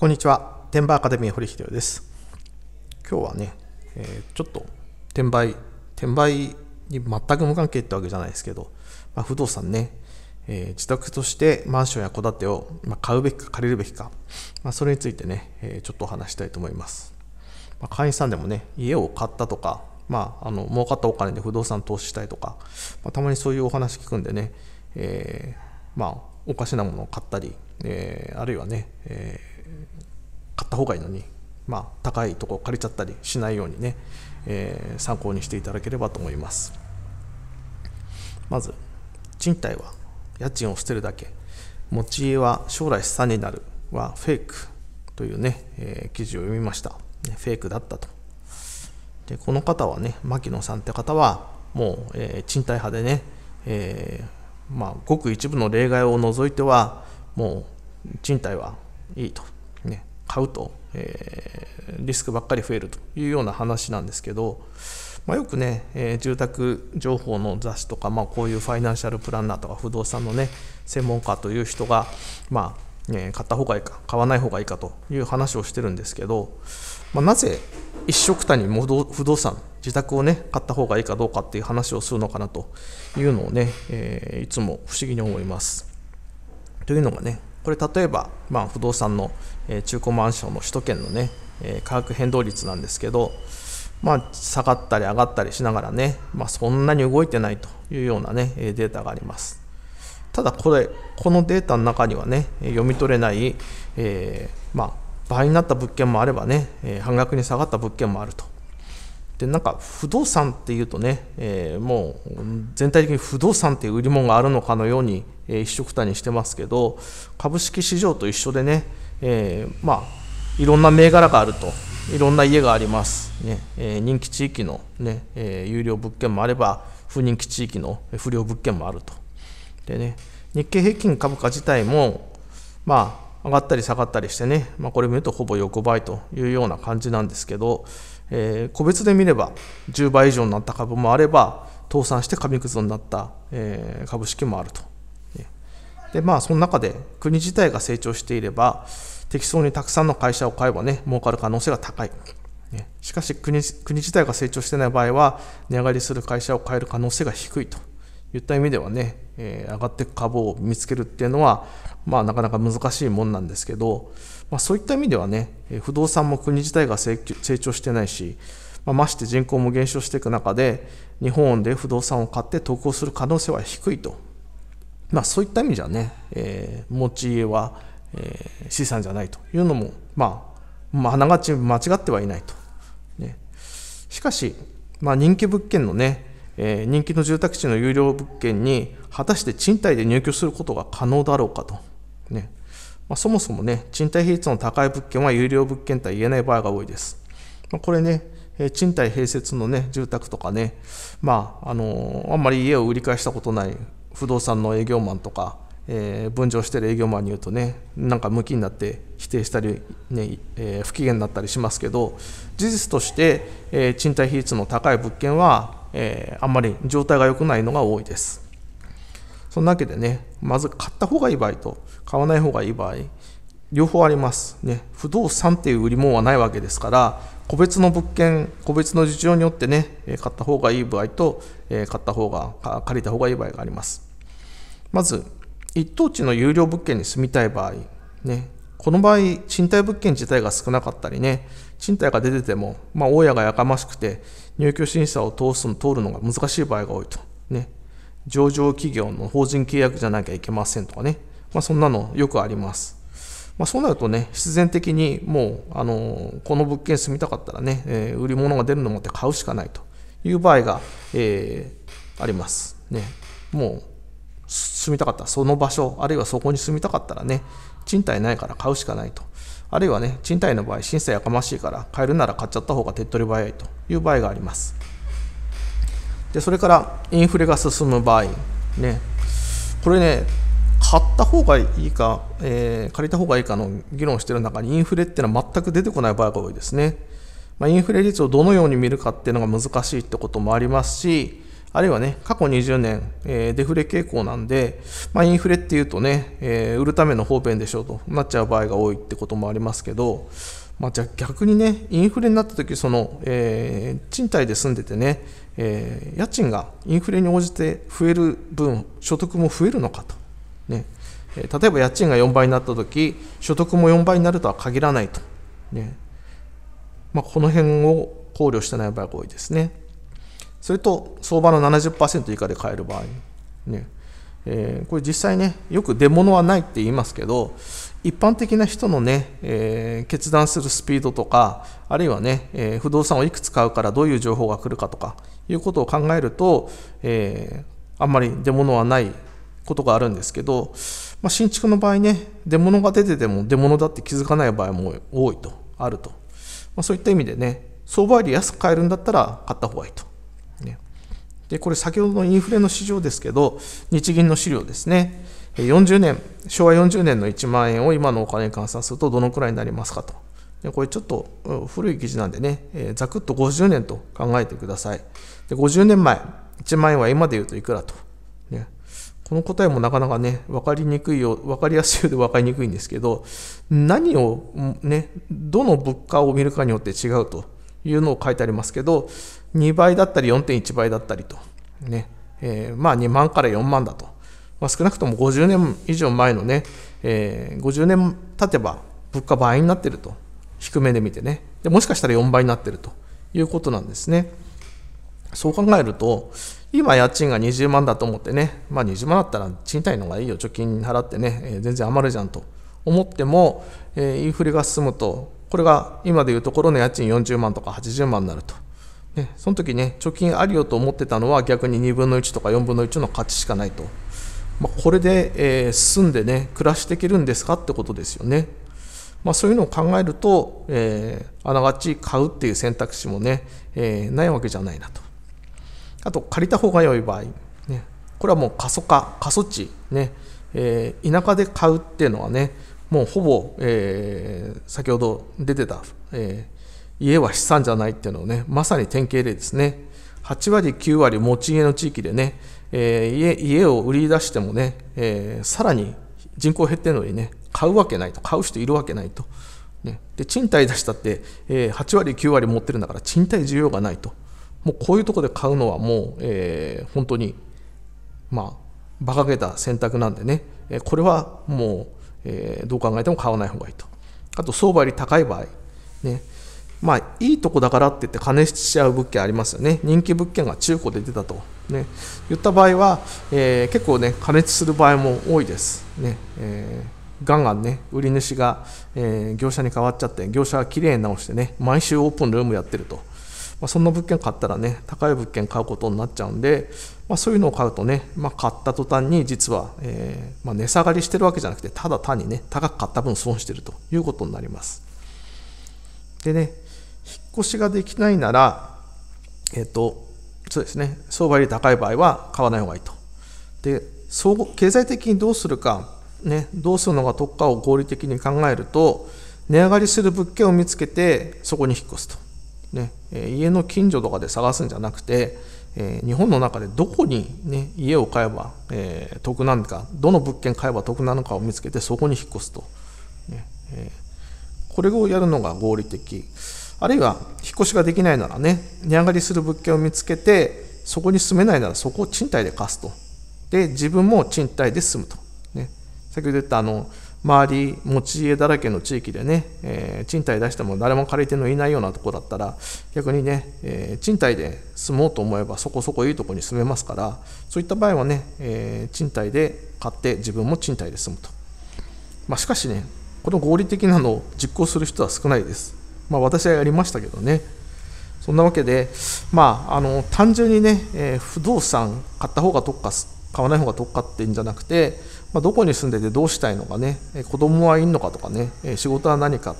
こんにちは。転売アカデミー堀秀夫です。今日はね、えー、ちょっと転売、転売に全く無関係ってわけじゃないですけど、まあ、不動産ね、えー、自宅としてマンションや戸建てを、ま買うべきか借りるべきか、まあ、それについてね、えー、ちょっとお話したいと思います。まあ、会員さんでもね、家を買ったとか、まあ、あの儲かったお金で不動産投資したいとか、まあ、たまにそういうお話聞くんでね、えー、まあ、おかしなものを買ったり、えー、あるいはね、え買った方がいいのに、まあ、高いとこ借りちゃったりしないようにね、えー、参考にしていただければと思いますまず賃貸は家賃を捨てるだけ持ち家は将来資産になるはフェイクというね、えー、記事を読みましたフェイクだったとでこの方はね牧野さんって方はもう、えー、賃貸派でね、えー、まあ、ごく一部の例外を除いてはもう賃貸はいいと買うと、えー、リスクばっかり増えるというような話なんですけど、まあ、よくね、えー、住宅情報の雑誌とか、まあ、こういうファイナンシャルプランナーとか不動産のね専門家という人が、まあえ買った方がいいか買わない方がいいかという話をしてるんですけど、まあ、なぜ一緒くたに不動産自宅をね買った方がいいかどうかっていう話をするのかなというのをね、えー、いつも不思議に思います。というのがねこれ例えば、まあ、不動産の、え中古マンションの首都圏のね、え価格変動率なんですけど、まあ、下がったり上がったりしながらね、まあ、そんなに動いてないというようなね、データがあります。ただこれ、このデータの中にはね、読み取れない、えー、まあ、倍になった物件もあればね、半額に下がった物件もあるとでなんか不動産っていうとね、えー、もう全体的に不動産っていう売り物があるのかのように、えー、一緒くたにしてますけど株式市場と一緒でね、えー、まあいろんな銘柄があるといろんな家があります、ねえー、人気地域のね、ねえ有料物件もあれば不人気地域の不良物件もあるとでね日経平均株価自体もまあ上がったり下がったりしてね、まあ、これ見るとほぼ横ばいというような感じなんですけど、えー、個別で見れば10倍以上になった株もあれば倒産して紙くずになった、えー、株式もあると。でまあ、その中で国自体が成長していれば適当にたくさんの会社を買えばね儲かる可能性が高い、ね、しかし国国自体が成長してない場合は値上がりする会社を買える可能性が低いといった意味ではね、えー、上がっていく株を見つけるっていうのは、まあ、なかなか難しいもんなんですけど、まあ、そういった意味ではね、不動産も国自体が成長してないし、まあ、まして人口も減少していく中で、日本で不動産を買って投稿する可能性は低いと、まあ、そういった意味じゃね、えー、持ち家は、えー、資産じゃないというのも、まあ、まあながち間違ってはいないと。ね、しかし、まあ、人気物件のね、えー、人気の住宅地の有料物件に果たして賃貸で入居することが可能だろうかと。ねまあ、そもそもね、賃貸比率の高い物件は有料物件とは言えない場合が多いです。まあ、これね、え賃貸併設のね、住宅とかね、まあ、あのー、あんまり家を売り返したことない不動産の営業マンとか、えー、分譲してる営業マンに言うとね、なんか向きになって否定したりね、えー、不機嫌になったりしますけど、事実として、え賃貸比率の高い物件は、えあんまり状態が良くないのが多いです。そんなわけでね、まず買った方がいい場合と、買わない方がいい場合、両方あります。ね、不動産っていう売り物はないわけですから、個別の物件、個別の事情によってね、買った方がいい場合と、買った方が、借りた方がいい場合があります。まず、一等地の有料物件に住みたい場合、ね、この場合、賃貸物件自体が少なかったりね、賃貸が出てても、まあ、大家がやかましくて、入居審査を通すの通るのが難しい場合が多いと。ね、上場企業の法人契約じゃなきゃいけませんとかね、まあ、そんなのよくあります。まあ、そうなるとね、必然的にもう、あのこの物件住みたかったらね、えー、売り物が出るのを持って買うしかないという場合が、えー、あります。ね、もう住みたかったらその場所、あるいはそこに住みたかったらね、賃貸ないから買うしかないと。あるいはね、賃貸の場合、審査やかましいから、買えるなら買っちゃった方が手っ取り早いという場合があります。でそれからインフレが進む場合、ね、これね、買った方がいいか、えー、借りた方がいいかの議論している中にインフレっていうのは全く出てこない場合が多いですね。まあ、インフレ率をどのように見るかっていうのが難しいってこともありますし、あるいはね、過去20年、えー、デフレ傾向なんで、まあ、インフレっていうとね、えー、売るための方便でしょうとなっちゃう場合が多いってこともありますけど、まあ、じゃあ逆にね、インフレになった時その、えー、賃貸で住んでてね、えー、家賃がインフレに応じて増える分、所得も増えるのかと、ね、えー、例えば家賃が4倍になったとき、所得も4倍になるとは限らないと、ねまあ、この辺を考慮してない場合が多いですね。それと、相場の70%以下で買える場合、ねえー、これ実際ね、よく出物はないって言いますけど、一般的な人のね、えー、決断するスピードとか、あるいはね、えー、不動産をいくつ買うからどういう情報が来るかとか、いうことを考えると、えー、あんまり出物はないことがあるんですけど、まあ、新築の場合ね出物が出てても出物だって気づかない場合も多いとあると、まあ、そういった意味でね相場より安く買えるんだったら買った方がいいと、ね、でこれ先ほどのインフレの市場ですけど日銀の資料ですね40年昭和40年の1万円を今のお金に換算するとどのくらいになりますかとこれちょっと古い記事なんでね、えー、ざくっと50年と考えてください。で50年前、1万円は今で言うといくらと。ね、この答えもなかなかね、分かりにくいよ、かりやすいようで分かりにくいんですけど、何をね、どの物価を見るかによって違うというのを書いてありますけど、2倍だったり4.1倍だったりと、ねえー、まあ2万から4万だと。まあ、少なくとも50年以上前のね、えー、50年経てば物価倍になってると低めで見てねでもしかしたら4倍になってるということなんですねそう考えると今家賃が20万だと思ってね、まあ、20万だったら賃貸の方がいいよ貯金払ってね、えー、全然余るじゃんと思っても、えー、インフレが進むとこれが今でいうところの家賃40万とか80万になると、ね、その時ね貯金あるよと思ってたのは逆に2分の1とか4分の1の価値しかないと、まあ、これで、えー、住んでね暮らしていけるんですかってことですよね。まあ、そういうのを考えると、えー、あながち買うっていう選択肢もね、えー、ないわけじゃないなと。あと、借りた方が良い場合、ね、これはもう過疎化、過疎地、ねえー、田舎で買うっていうのはね、もうほぼ、えー、先ほど出てた、えー、家は資産じゃないっていうのをね、まさに典型例ですね。8割、9割持ち家の地域でね、えー、家家を売り出してもね、えー、さらに人口減ってるのにね買うわけないと買う人いるわけないと、ね、で賃貸出したって、えー、8割9割持ってるんだから賃貸需要がないともうこういうとこで買うのはもう、えー、本当にまあ馬鹿げた選択なんでね、えー、これはもう、えー、どう考えても買わない方がいいとあと相場より高い場合ねまあいいとこだからって言って加熱しちゃう物件ありますよね人気物件が中古で出たとね、言った場合は、えー、結構ね加熱する場合も多いです。ねえー、ガンガンね売り主が、えー、業者に変わっちゃって業者はきれいに直してね毎週オープンルームやってると、まあ、そんな物件買ったらね高い物件買うことになっちゃうんで、まあ、そういうのを買うとね、まあ、買った途端に実は、えま値下がりしてるわけじゃなくてただ単にね高く買った分損してるということになります。でね引っ越しができないならえっ、とそうですね、相場より高い場合は買わない方がいいと。で、経済的にどうするか、ね、どうするのが得かを合理的に考えると、値上がりする物件を見つけて、そこに引っ越すと。ね、家の近所とかで探すんじゃなくて、えー、日本の中でどこに、ね、家を買えば、えー、得なのか、どの物件買えば得なのかを見つけて、そこに引っ越すと。ねえー、これをやるのが合理的。あるいは引っ越しができないならね値上がりする物件を見つけてそこに住めないならそこを賃貸で貸すとで自分も賃貸で住むと、ね、先ほど言ったあの周り持ち家だらけの地域でね、えー、賃貸出しても誰も借りてのいないようなとこだったら逆にね、えー、賃貸で住もうと思えばそこそこいいとこに住めますからそういった場合はね、えー、賃貸で買って自分も賃貸で住むと、まあ、しかしねこの合理的なのを実行する人は少ないですまあ、私はやりましたけどね。そんなわけで、まあ、あの単純にね、えー、不動産買った方が得か、買わない方が得かってんじゃなくて、まあ、どこに住んでてどうしたいのかね、えー、子供はいんのかとかね、えー、仕事は何か、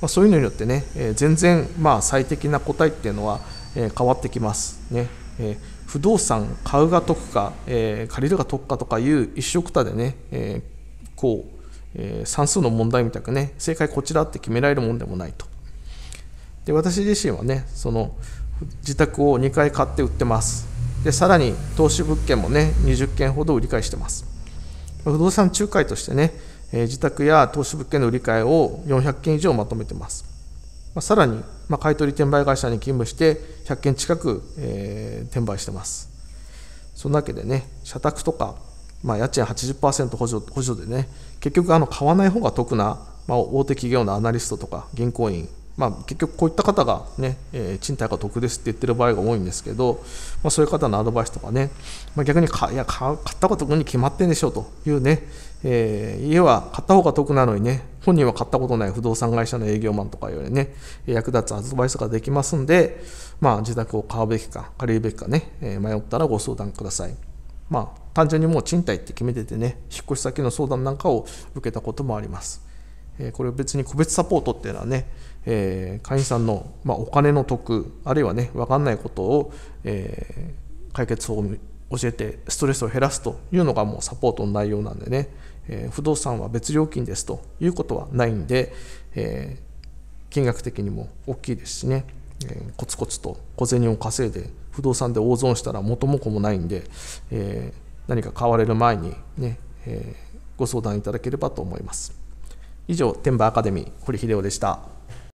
まあ、そういうのによってね、え全然、まあ、最適な答えっていうのは、え変わってきますね。え不動産買うが得か、え借りるが得かとかいう一緒くたでね、えこう、え算数の問題みたくね正解こちらって決められるもんでもないと。で私自身はねその自宅を2回買って売ってますでさらに投資物件もね20件ほど売り買いしてます不動産仲介としてね、え自宅や投資物件の売り買いを400件以上まとめてます、まあ、さらに、まあ、買取転売会社に勤務して100件近く、えー、転売してますそんなわけでね社宅とか、まあ、家賃80%補助補助でね結局あの買わない方が得な、まあ、大手企業のアナリストとか銀行員まあ、結局こういった方がね、えー、賃貸が得ですって言ってる場合が多いんですけど、まあ、そういう方のアドバイスとかね、まあ、逆にかいや買った方が得に決まってんでしょうというね、えー、家は買った方が得なのにね本人は買ったことない不動産会社の営業マンとかよりね役立つアドバイスができますんで、まあ、自宅を買うべきか借りるべきかね、えー、迷ったらご相談ください。まあ、単純にもう賃貸って決めててね引っ越し先の相談なんかを受けたこともあります。えこれ別に個別サポートっていうのはね、えー、会員さんの、まあ、お金の得あるいはね分かんないことを、えー、解決法を教えてストレスを減らすというのがもうサポートの内容なんでね、えー、不動産は別料金ですということはないんで、え金額的にも大きいですしね、えコツコツと小銭を稼いで不動産で大損したら元も子もないんで、え何か買われる前にね、えご相談いただければと思います。以上、天馬アカデミー、堀秀夫でした。